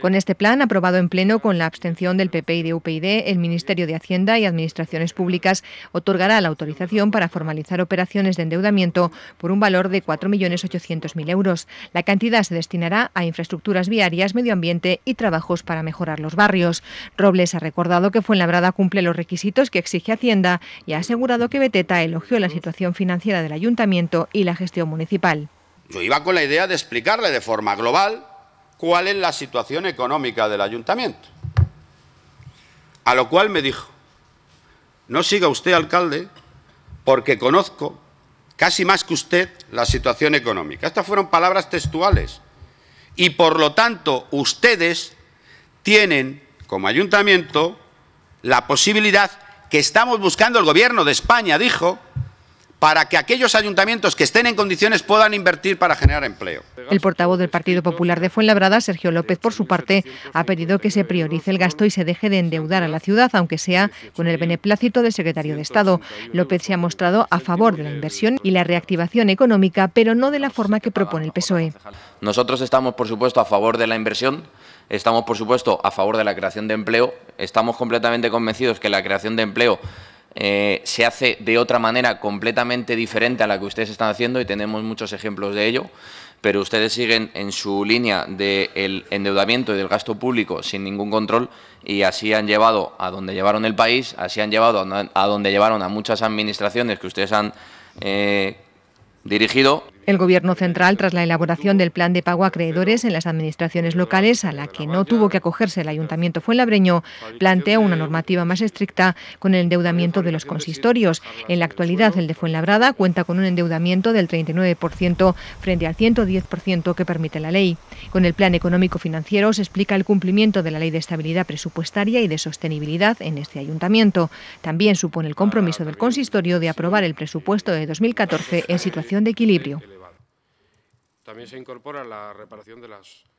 Con este plan, aprobado en pleno con la abstención del PP y de UPID, el Ministerio de Hacienda y Administraciones Públicas otorgará la autorización para formalizar operaciones de endeudamiento por un valor de 4.800.000 euros. La cantidad se destinará a infraestructuras viarias, medio ambiente y trabajos para mejorar los barrios. Robles ha recordado que Fuenlabrada cumple los requisitos que exige Hacienda y ha asegurado que Beteta elogió la situación financiera del ayuntamiento y la gestión municipal. Yo iba con la idea de explicarle de forma global cuál es la situación económica del ayuntamiento. A lo cual me dijo, no siga usted, alcalde, porque conozco casi más que usted la situación económica. Estas fueron palabras textuales. Y por lo tanto, ustedes tienen, como ayuntamiento, la posibilidad que estamos buscando el Gobierno de España, dijo, para que aquellos ayuntamientos que estén en condiciones puedan invertir para generar empleo. El portavoz del Partido Popular de Fuenlabrada, Sergio López, por su parte, ha pedido que se priorice el gasto y se deje de endeudar a la ciudad, aunque sea con el beneplácito del secretario de Estado. López se ha mostrado a favor de la inversión y la reactivación económica, pero no de la forma que propone el PSOE. Nosotros estamos, por supuesto, a favor de la inversión. Estamos, por supuesto, a favor de la creación de empleo. Estamos completamente convencidos que la creación de empleo eh, se hace de otra manera completamente diferente a la que ustedes están haciendo y tenemos muchos ejemplos de ello, pero ustedes siguen en su línea del endeudamiento y del gasto público sin ningún control y así han llevado a donde llevaron el país, así han llevado a donde llevaron a muchas administraciones que ustedes han eh, dirigido el Gobierno central, tras la elaboración del plan de pago a acreedores en las administraciones locales, a la que no tuvo que acogerse el Ayuntamiento Fuenlabreño, plantea una normativa más estricta con el endeudamiento de los consistorios. En la actualidad, el de Fuenlabrada cuenta con un endeudamiento del 39% frente al 110% que permite la ley. Con el plan económico financiero se explica el cumplimiento de la Ley de Estabilidad Presupuestaria y de Sostenibilidad en este ayuntamiento. También supone el compromiso del consistorio de aprobar el presupuesto de 2014 en situación de equilibrio. También se incorpora la reparación de las